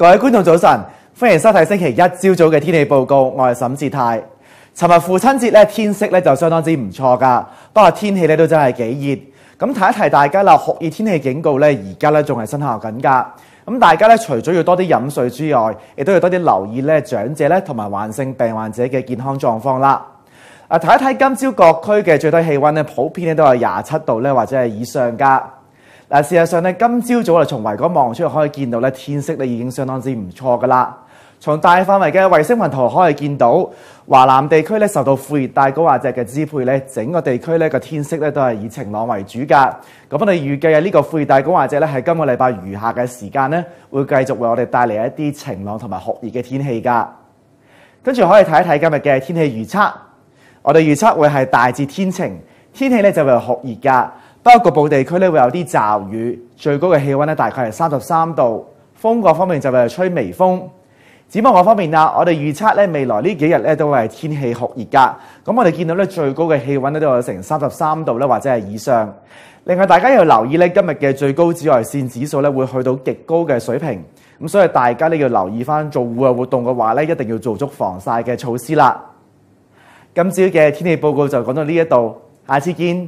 各位观众早晨，欢迎收睇星期一朝早嘅天气报告，我系沈志泰。寻日父亲节咧，天色咧就相当之唔错噶，不过天气咧都真系几热。咁提一提大家啦，酷热天气警告咧，而家咧仲系生效紧噶。咁大家咧除咗要多啲饮水之外，亦都要多啲留意咧长者咧同埋慢性病患者嘅健康状况啦。啊，睇一睇今朝各区嘅最低气温咧，普遍咧都系廿七度咧或者系以上噶。嗱，事實上咧，今朝早我從維港望出去可以見到咧天色咧已經相當之唔錯噶啦。從大範圍嘅衛星雲圖可以見到，華南地區咧受到副熱帶高壓脊嘅支配咧，整個地區咧個天色咧都係以晴朗為主噶。咁我哋預計啊，呢個副熱帶高壓脊咧係今個禮拜餘下嘅時間咧，會繼續為我哋帶嚟一啲晴朗同埋酷熱嘅天氣噶。跟住可以睇一睇今日嘅天氣預測，我哋預測會係大致天晴，天氣咧就會酷熱噶。不过局部地区咧会有啲骤雨，最高嘅气温咧大概系三十三度，风嗰方面就系吹微风。紫外线方面啊，我哋预测咧未来呢几日咧都系天气酷热噶，咁我哋见到咧最高嘅气温咧都有成三十三度咧或者系以上。另外大家要留意咧，今日嘅最高紫外线指数咧会去到极高嘅水平，咁所以大家呢要留意翻做户外活动嘅话咧，一定要做足防晒嘅措施啦。今朝嘅天气报告就讲到呢一度，下次见。